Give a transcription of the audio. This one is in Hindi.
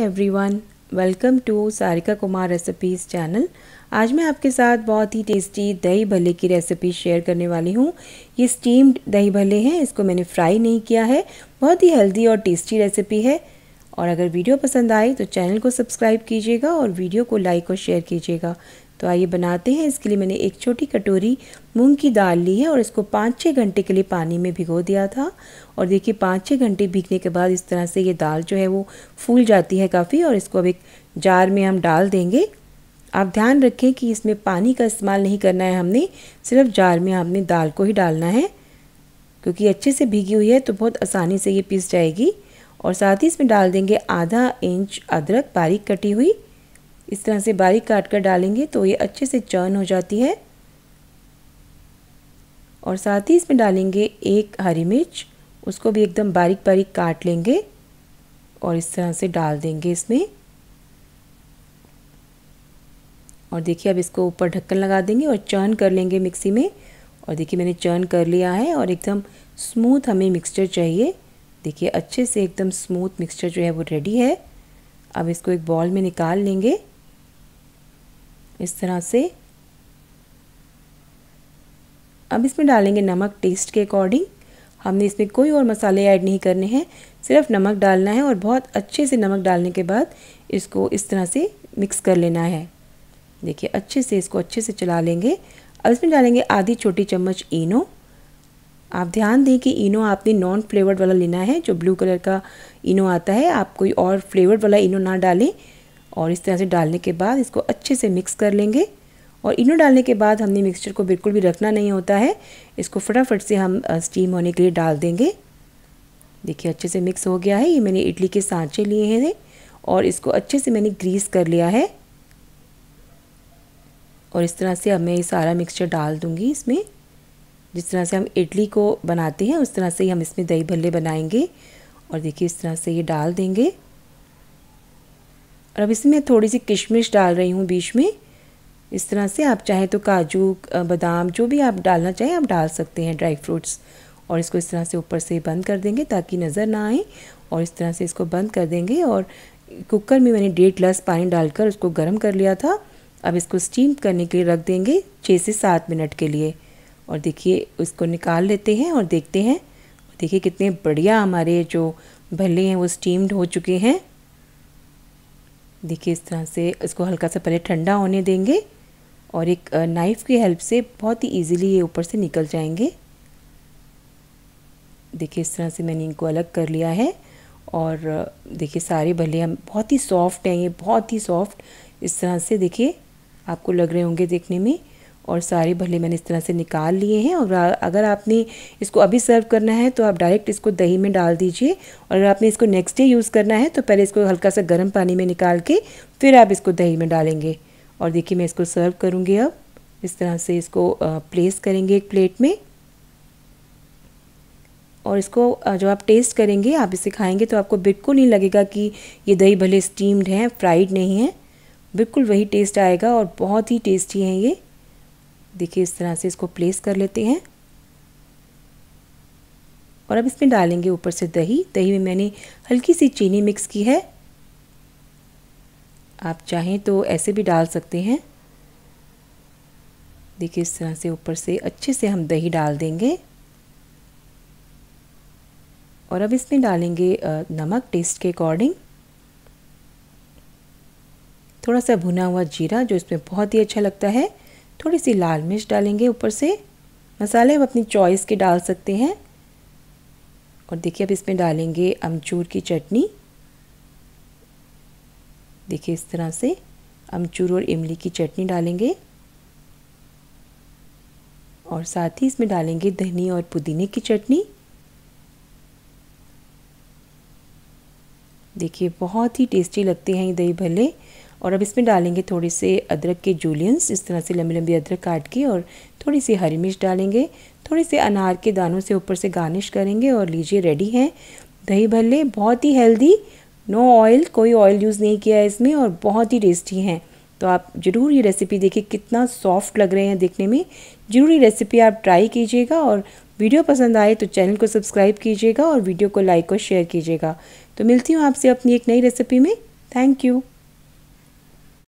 everyone welcome to Sarika Kumar recipes channel आज मैं आपके साथ बहुत ही टेस्टी दही भल्ले की रेसिपी शेयर करने वाली हूँ ये स्टीम्ड दही भल्ले हैं इसको मैंने फ्राई नहीं किया है बहुत ही हेल्दी और टेस्टी रेसिपी है और अगर वीडियो पसंद आए तो चैनल को सब्सक्राइब कीजिएगा और वीडियो को लाइक और शेयर कीजिएगा तो आइए बनाते हैं इसके लिए मैंने एक छोटी कटोरी मूंग की दाल ली है और इसको पाँच छः घंटे के लिए पानी में भिगो दिया था और देखिए पाँच छः घंटे भीगने के बाद इस तरह से ये दाल जो है वो फूल जाती है काफ़ी और इसको अब एक जार में हम डाल देंगे आप ध्यान रखें कि इसमें पानी का इस्तेमाल नहीं करना है हमने सिर्फ जार में हमने दाल को ही डालना है क्योंकि अच्छे से भीगी हुई है तो बहुत आसानी से ये पीस जाएगी और साथ ही इसमें डाल देंगे आधा इंच अदरक बारीक कटी हुई इस तरह से बारीक काट कर डालेंगे तो ये अच्छे से चर्न हो जाती है और साथ ही इसमें डालेंगे एक हरी मिर्च उसको भी एकदम बारीक बारीक काट लेंगे और इस तरह से डाल देंगे इसमें और देखिए अब इसको ऊपर ढक्कन लगा देंगे और चर्न कर लेंगे मिक्सी में और देखिए मैंने चर्न कर लिया है और एकदम स्मूथ हमें मिक्सचर चाहिए देखिए अच्छे से एकदम स्मूथ मिक्सचर जो है वो रेडी है अब इसको एक बॉल में निकाल लेंगे इस तरह से अब इसमें डालेंगे नमक टेस्ट के अकॉर्डिंग हमने इसमें कोई और मसाले ऐड नहीं करने हैं सिर्फ नमक डालना है और बहुत अच्छे से नमक डालने के बाद इसको इस तरह से मिक्स कर लेना है देखिए अच्छे से इसको अच्छे से चला लेंगे अब इसमें डालेंगे आधी छोटी चम्मच इनो आप ध्यान दें कि इनो आपने नॉन फ्लेवर्ड वाला लेना है जो ब्लू कलर का इनो आता है आप कोई और फ्लेवर्ड वाला इनो ना डालें और इस तरह से डालने के बाद इसको अच्छे से मिक्स कर लेंगे और इनो डालने के बाद हमने मिक्सचर को बिल्कुल भी रखना नहीं होता है इसको फटाफट से हम स्टीम होने के लिए डाल देंगे देखिए अच्छे से मिक्स हो गया है ये मैंने इडली के सांचे लिए हैं और इसको अच्छे से मैंने ग्रीस कर लिया है और इस तरह से अब मैं ये सारा मिक्सचर डाल दूँगी इसमें जिस तरह से हम इडली को बनाते हैं उस तरह से ही हम इसमें दही भल्ले बनाएंगे और देखिए इस तरह से ये डाल देंगे और अब इसमें मैं थोड़ी सी किशमिश डाल रही हूँ बीच में इस तरह से आप चाहे तो काजू बादाम जो भी आप डालना चाहें आप डाल सकते हैं ड्राई फ्रूट्स और इसको इस तरह से ऊपर से बंद कर देंगे ताकि नज़र ना आए और इस तरह से इसको बंद कर देंगे और कुकर में मैंने डेढ़ गिलास पानी डालकर उसको गर्म कर लिया था अब इसको स्टीम करने के लिए रख देंगे छः से सात मिनट के लिए और देखिए उसको निकाल लेते हैं और देखते हैं देखिए कितने बढ़िया हमारे जो भले हैं वो स्टीम्ड हो चुके हैं देखिए इस तरह से इसको हल्का सा पहले ठंडा होने देंगे और एक नाइफ़ की हेल्प से बहुत ही इजीली ये ऊपर से निकल जाएंगे देखिए इस तरह से मैंने इनको अलग कर लिया है और देखिए सारे भले हम बहुत ही सॉफ्ट हैं ये बहुत ही सॉफ्ट इस तरह से देखिए आपको लग रहे होंगे देखने में और सारे भले मैंने इस तरह से निकाल लिए हैं और अगर आपने इसको अभी सर्व करना है तो आप डायरेक्ट इसको दही में डाल दीजिए और अगर आपने इसको नेक्स्ट डे यूज़ करना है तो पहले इसको हल्का सा गर्म पानी में निकाल के फिर आप इसको दही में डालेंगे और देखिए मैं इसको सर्व करूँगी अब इस तरह से इसको प्लेस करेंगे एक प्लेट में और इसको जो आप टेस्ट करेंगे आप इसे खाएंगे तो आपको बिल्कुल नहीं लगेगा कि ये दही भले स्टीम्ड हैं फ्राइड नहीं है बिल्कुल वही टेस्ट आएगा और बहुत ही टेस्टी हैं ये देखिए इस तरह से इसको प्लेस कर लेते हैं और अब इसमें डालेंगे ऊपर से दही दही में मैंने हल्की सी चीनी मिक्स की है आप चाहें तो ऐसे भी डाल सकते हैं देखिए इस तरह से ऊपर से अच्छे से हम दही डाल देंगे और अब इसमें डालेंगे नमक टेस्ट के अकॉर्डिंग थोड़ा सा भुना हुआ जीरा जो इसमें बहुत ही अच्छा लगता है थोड़ी सी लाल मिर्च डालेंगे ऊपर से मसाले आप अपनी चॉइस के डाल सकते हैं और देखिए अब इसमें डालेंगे अमचूर की चटनी देखिए इस तरह से अमचूर और इमली की चटनी डालेंगे और साथ ही इसमें डालेंगे धनी और पुदीने की चटनी देखिए बहुत ही टेस्टी लगते हैं ये दही भल्ले और अब इसमें डालेंगे थोड़े से अदरक के जूलियंस इस तरह से लंबी लंबी अदरक काट के और थोड़ी सी हरी मिर्च डालेंगे थोड़े से अनार के दानों से ऊपर से गार्निश करेंगे और लीजिए रेडी हैं दही भल्ले बहुत ही हेल्दी नो ऑयल कोई ऑयल यूज़ नहीं किया है इसमें और बहुत ही टेस्टी हैं तो आप ज़रूर ये रेसिपी देखिए कितना सॉफ्ट लग रहे हैं देखने में ज़रूर ये रेसिपी आप ट्राई कीजिएगा और वीडियो पसंद आए तो चैनल को सब्सक्राइब कीजिएगा और वीडियो को लाइक और शेयर कीजिएगा तो मिलती हूँ आपसे अपनी एक नई रेसिपी में थैंक यू